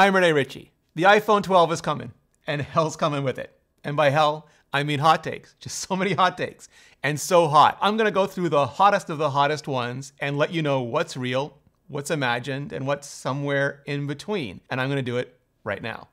I'm Renee Ritchie. The iPhone 12 is coming, and hell's coming with it. And by hell, I mean hot takes. Just so many hot takes, and so hot. I'm gonna go through the hottest of the hottest ones and let you know what's real, what's imagined, and what's somewhere in between. And I'm gonna do it right now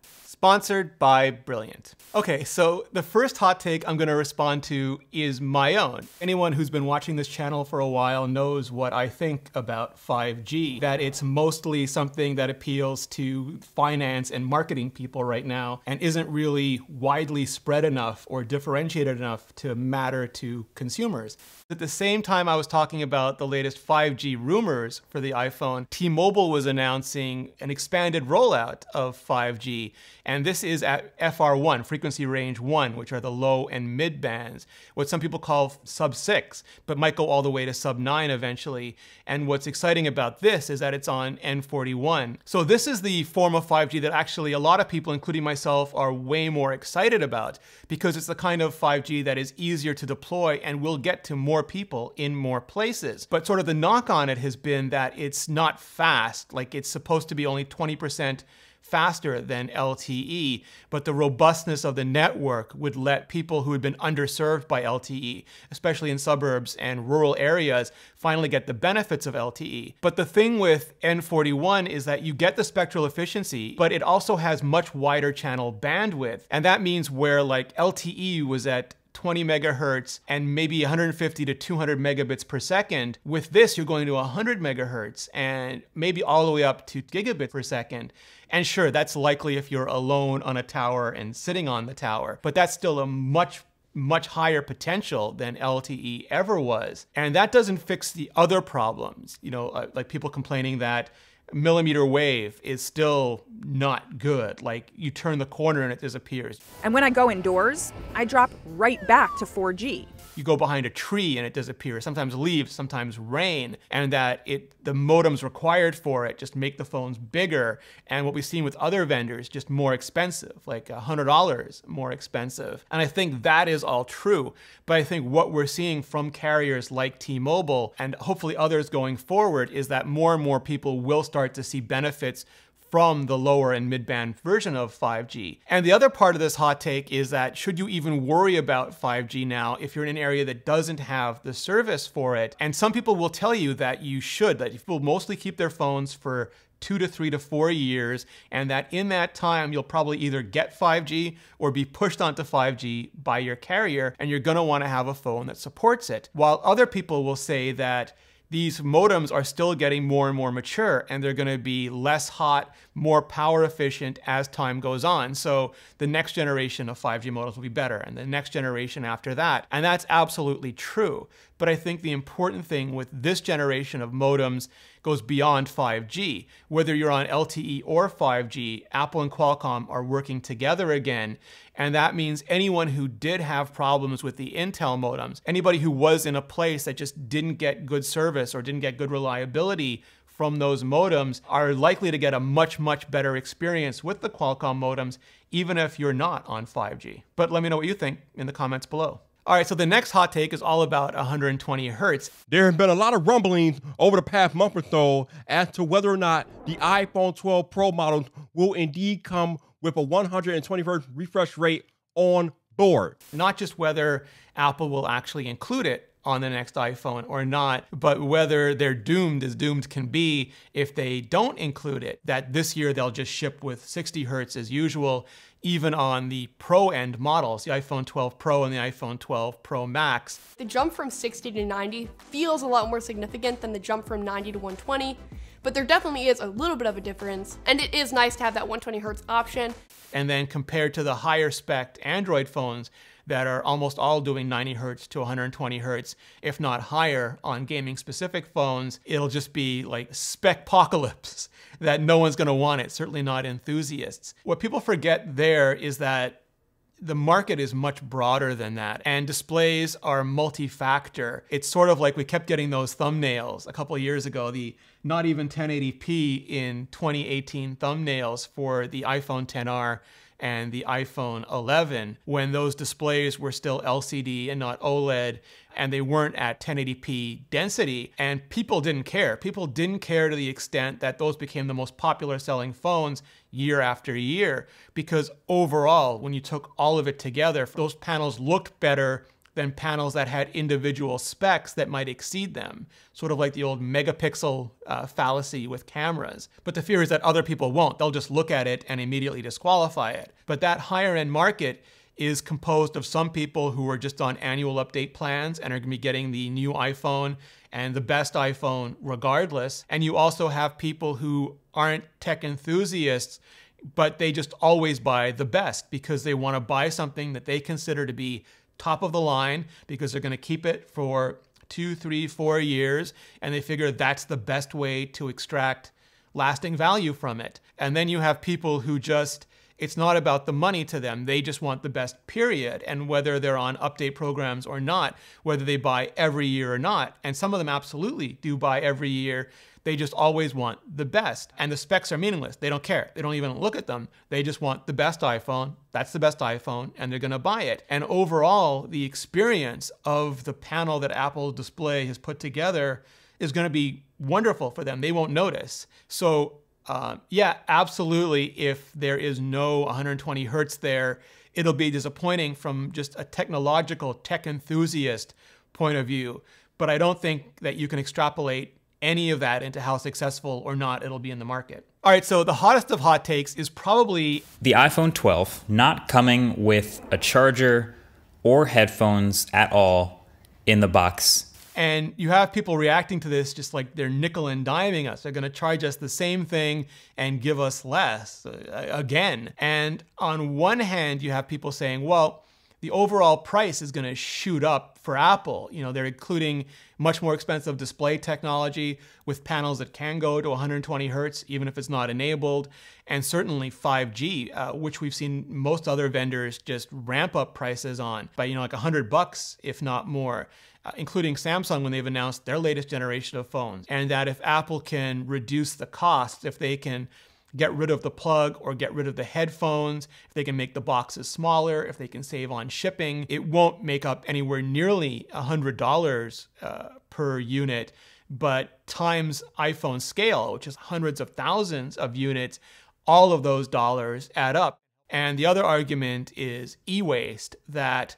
sponsored by Brilliant. Okay, so the first hot take I'm gonna respond to is my own. Anyone who's been watching this channel for a while knows what I think about 5G, that it's mostly something that appeals to finance and marketing people right now and isn't really widely spread enough or differentiated enough to matter to consumers. At the same time I was talking about the latest 5G rumors for the iPhone, T-Mobile was announcing an expanded rollout of 5G and and this is at FR1, frequency range 1, which are the low and mid bands, what some people call sub 6, but might go all the way to sub 9 eventually. And what's exciting about this is that it's on N41. So this is the form of 5G that actually a lot of people, including myself, are way more excited about because it's the kind of 5G that is easier to deploy and will get to more people in more places. But sort of the knock on it has been that it's not fast, like it's supposed to be only 20% faster than LTE, but the robustness of the network would let people who had been underserved by LTE, especially in suburbs and rural areas, finally get the benefits of LTE. But the thing with N41 is that you get the spectral efficiency, but it also has much wider channel bandwidth. And that means where like LTE was at 20 megahertz, and maybe 150 to 200 megabits per second. With this, you're going to 100 megahertz and maybe all the way up to gigabit per second. And sure, that's likely if you're alone on a tower and sitting on the tower, but that's still a much much higher potential than LTE ever was. And that doesn't fix the other problems, you know, uh, like people complaining that millimeter wave is still not good. Like you turn the corner and it disappears. And when I go indoors, I drop right back to 4G. You go behind a tree and it disappears. Sometimes leaves, sometimes rain, and that it the modems required for it just make the phones bigger. And what we've seen with other vendors, just more expensive, like $100 more expensive. And I think that is all true. But I think what we're seeing from carriers like T-Mobile and hopefully others going forward is that more and more people will start start to see benefits from the lower and mid-band version of 5G. And the other part of this hot take is that should you even worry about 5G now if you're in an area that doesn't have the service for it? And some people will tell you that you should, that people mostly keep their phones for two to three to four years, and that in that time, you'll probably either get 5G or be pushed onto 5G by your carrier, and you're gonna wanna have a phone that supports it. While other people will say that these modems are still getting more and more mature and they're gonna be less hot, more power efficient as time goes on. So the next generation of 5G modems will be better and the next generation after that. And that's absolutely true. But I think the important thing with this generation of modems goes beyond 5G. Whether you're on LTE or 5G, Apple and Qualcomm are working together again. And that means anyone who did have problems with the Intel modems, anybody who was in a place that just didn't get good service or didn't get good reliability from those modems are likely to get a much, much better experience with the Qualcomm modems, even if you're not on 5G. But let me know what you think in the comments below. All right, so the next hot take is all about 120 hertz. There have been a lot of rumblings over the past month or so as to whether or not the iPhone 12 Pro models will indeed come with a 120 hertz refresh rate on board. Not just whether Apple will actually include it on the next iPhone or not, but whether they're doomed as doomed can be if they don't include it, that this year they'll just ship with 60 hertz as usual, even on the pro end models, the iPhone 12 Pro and the iPhone 12 Pro Max. The jump from 60 to 90 feels a lot more significant than the jump from 90 to 120, but there definitely is a little bit of a difference, and it is nice to have that 120 hertz option. And then compared to the higher spec Android phones, that are almost all doing 90 hertz to 120 hertz, if not higher on gaming specific phones, it'll just be like specpocalypse that no one's gonna want it, certainly not enthusiasts. What people forget there is that the market is much broader than that, and displays are multi-factor. It's sort of like we kept getting those thumbnails a couple years ago, the not even 1080p in 2018 thumbnails for the iPhone 10R and the iPhone 11 when those displays were still LCD and not OLED and they weren't at 1080p density and people didn't care. People didn't care to the extent that those became the most popular selling phones year after year because overall when you took all of it together those panels looked better than panels that had individual specs that might exceed them, sort of like the old megapixel uh, fallacy with cameras. But the fear is that other people won't. They'll just look at it and immediately disqualify it. But that higher end market is composed of some people who are just on annual update plans and are going to be getting the new iPhone and the best iPhone regardless. And you also have people who aren't tech enthusiasts but they just always buy the best because they want to buy something that they consider to be top of the line because they're going to keep it for two, three, four years, and they figure that's the best way to extract lasting value from it. And then you have people who just, it's not about the money to them. They just want the best period. And whether they're on update programs or not, whether they buy every year or not, and some of them absolutely do buy every year they just always want the best. And the specs are meaningless. They don't care. They don't even look at them. They just want the best iPhone. That's the best iPhone, and they're gonna buy it. And overall, the experience of the panel that Apple Display has put together is gonna be wonderful for them. They won't notice. So, uh, yeah, absolutely. If there is no 120 hertz there, it'll be disappointing from just a technological tech enthusiast point of view. But I don't think that you can extrapolate any of that into how successful or not it'll be in the market. All right, so the hottest of hot takes is probably the iPhone 12 not coming with a charger or headphones at all in the box. And you have people reacting to this just like they're nickel and diming us. They're gonna charge us the same thing and give us less uh, again. And on one hand, you have people saying, well, the overall price is going to shoot up for Apple. You know, they're including much more expensive display technology with panels that can go to 120 hertz, even if it's not enabled, and certainly 5G, uh, which we've seen most other vendors just ramp up prices on by, you know, like 100 bucks, if not more. Uh, including Samsung when they've announced their latest generation of phones. And that if Apple can reduce the cost, if they can get rid of the plug or get rid of the headphones, if they can make the boxes smaller, if they can save on shipping, it won't make up anywhere nearly $100 uh, per unit. But times iPhone scale, which is hundreds of thousands of units, all of those dollars add up. And the other argument is e waste that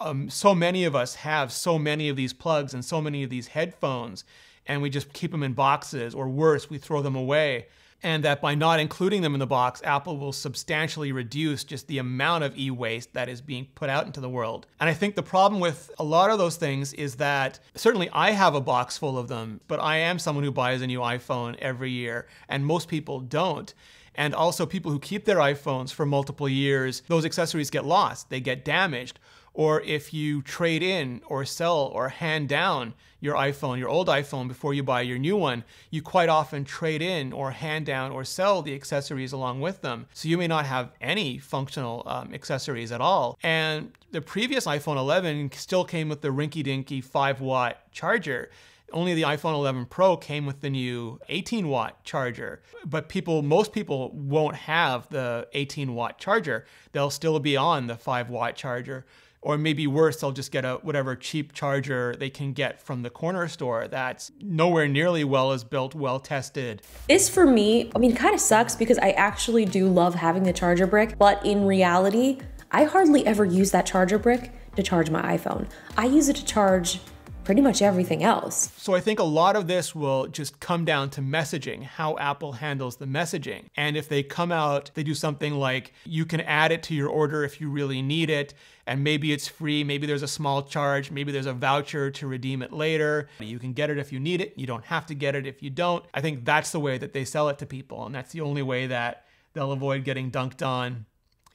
um, so many of us have so many of these plugs and so many of these headphones, and we just keep them in boxes, or worse, we throw them away and that by not including them in the box, Apple will substantially reduce just the amount of e-waste that is being put out into the world. And I think the problem with a lot of those things is that certainly I have a box full of them, but I am someone who buys a new iPhone every year, and most people don't. And also people who keep their iPhones for multiple years, those accessories get lost, they get damaged, or if you trade in or sell or hand down your iPhone, your old iPhone, before you buy your new one, you quite often trade in or hand down or sell the accessories along with them. So you may not have any functional um, accessories at all. And the previous iPhone 11 still came with the rinky dinky 5 watt charger. Only the iPhone 11 Pro came with the new 18 watt charger, but people, most people won't have the 18 watt charger. They'll still be on the 5 watt charger. Or maybe worse, they'll just get a whatever cheap charger they can get from the corner store that's nowhere nearly well as built, well tested. This for me, I mean, kind of sucks because I actually do love having the charger brick, but in reality, I hardly ever use that charger brick to charge my iPhone. I use it to charge pretty much everything else. So I think a lot of this will just come down to messaging, how Apple handles the messaging. And if they come out, they do something like you can add it to your order if you really need it. And maybe it's free, maybe there's a small charge, maybe there's a voucher to redeem it later. You can get it if you need it, you don't have to get it if you don't. I think that's the way that they sell it to people, and that's the only way that they'll avoid getting dunked on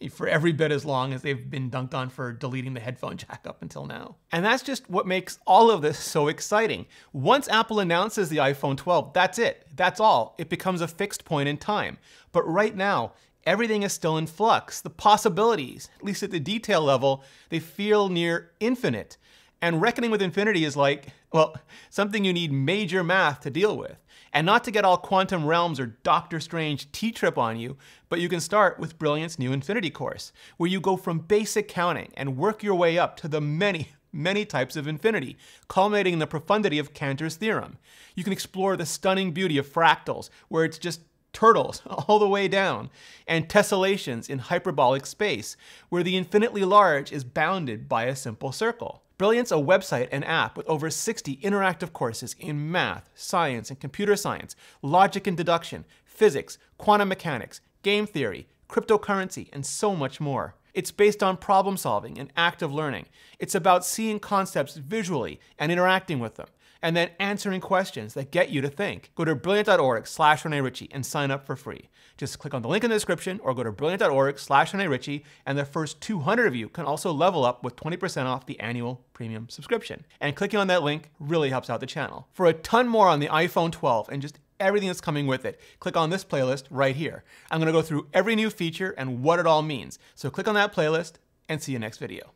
for every bit as long as they've been dunked on for deleting the headphone jack up until now. And that's just what makes all of this so exciting. Once Apple announces the iPhone 12, that's it. That's all. It becomes a fixed point in time. But right now, everything is still in flux. The possibilities, at least at the detail level, they feel near infinite. And reckoning with infinity is like, well, something you need major math to deal with. And not to get all quantum realms or Doctor Strange T-trip on you, but you can start with Brilliant's new infinity course, where you go from basic counting and work your way up to the many, many types of infinity, culminating in the profundity of Cantor's theorem. You can explore the stunning beauty of fractals, where it's just turtles all the way down, and tessellations in hyperbolic space, where the infinitely large is bounded by a simple circle. Brilliant's a website and app with over 60 interactive courses in math, science and computer science, logic and deduction, physics, quantum mechanics, game theory, cryptocurrency, and so much more. It's based on problem solving and active learning. It's about seeing concepts visually and interacting with them and then answering questions that get you to think. Go to brilliant.org slash Renee Ritchie and sign up for free. Just click on the link in the description or go to brilliant.org slash Renee Ritchie, and the first 200 of you can also level up with 20% off the annual premium subscription. And clicking on that link really helps out the channel. For a ton more on the iPhone 12 and just everything that's coming with it. Click on this playlist right here. I'm gonna go through every new feature and what it all means. So click on that playlist and see you next video.